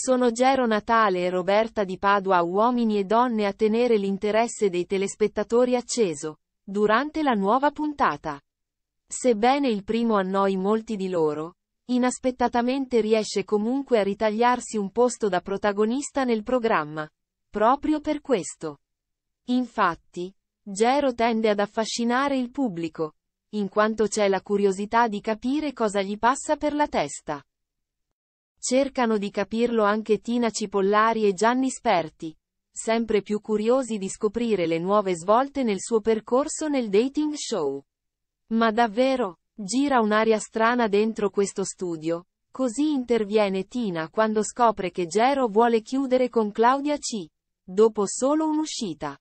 Sono Gero Natale e Roberta di Padua uomini e donne a tenere l'interesse dei telespettatori acceso, durante la nuova puntata. Sebbene il primo annoi molti di loro, inaspettatamente riesce comunque a ritagliarsi un posto da protagonista nel programma. Proprio per questo. Infatti, Gero tende ad affascinare il pubblico, in quanto c'è la curiosità di capire cosa gli passa per la testa. Cercano di capirlo anche Tina Cipollari e Gianni Sperti, sempre più curiosi di scoprire le nuove svolte nel suo percorso nel dating show. Ma davvero, gira un'aria strana dentro questo studio. Così interviene Tina quando scopre che Gero vuole chiudere con Claudia C. Dopo solo un'uscita.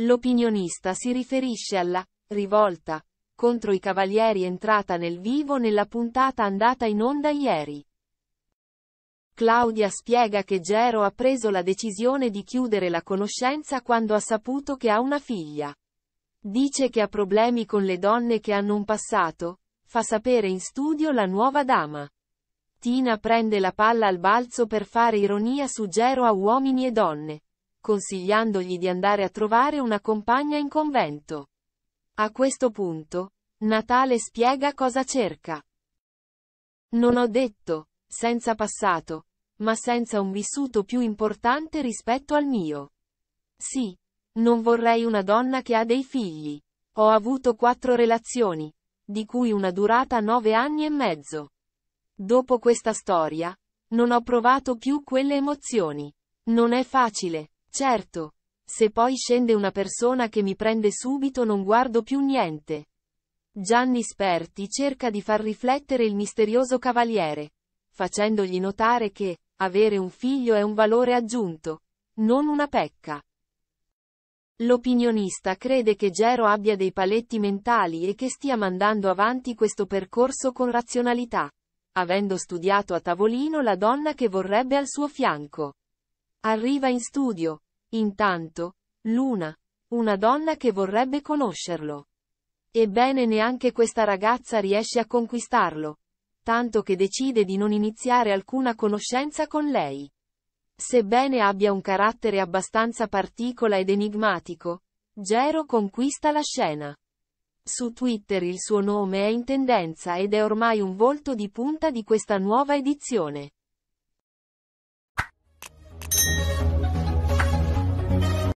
L'opinionista si riferisce alla rivolta contro i cavalieri entrata nel vivo nella puntata andata in onda ieri. Claudia spiega che Gero ha preso la decisione di chiudere la conoscenza quando ha saputo che ha una figlia. Dice che ha problemi con le donne che hanno un passato, fa sapere in studio la nuova dama. Tina prende la palla al balzo per fare ironia su Gero a uomini e donne, consigliandogli di andare a trovare una compagna in convento. A questo punto, Natale spiega cosa cerca. Non ho detto, senza passato, ma senza un vissuto più importante rispetto al mio. Sì. Non vorrei una donna che ha dei figli. Ho avuto quattro relazioni, di cui una durata nove anni e mezzo. Dopo questa storia, non ho provato più quelle emozioni. Non è facile, certo. Se poi scende una persona che mi prende subito non guardo più niente. Gianni Sperti cerca di far riflettere il misterioso cavaliere, facendogli notare che, avere un figlio è un valore aggiunto, non una pecca. L'opinionista crede che Gero abbia dei paletti mentali e che stia mandando avanti questo percorso con razionalità, avendo studiato a tavolino la donna che vorrebbe al suo fianco. Arriva in studio, intanto, Luna, una donna che vorrebbe conoscerlo. Ebbene neanche questa ragazza riesce a conquistarlo, tanto che decide di non iniziare alcuna conoscenza con lei. Sebbene abbia un carattere abbastanza particola ed enigmatico, Gero conquista la scena. Su Twitter il suo nome è in tendenza ed è ormai un volto di punta di questa nuova edizione.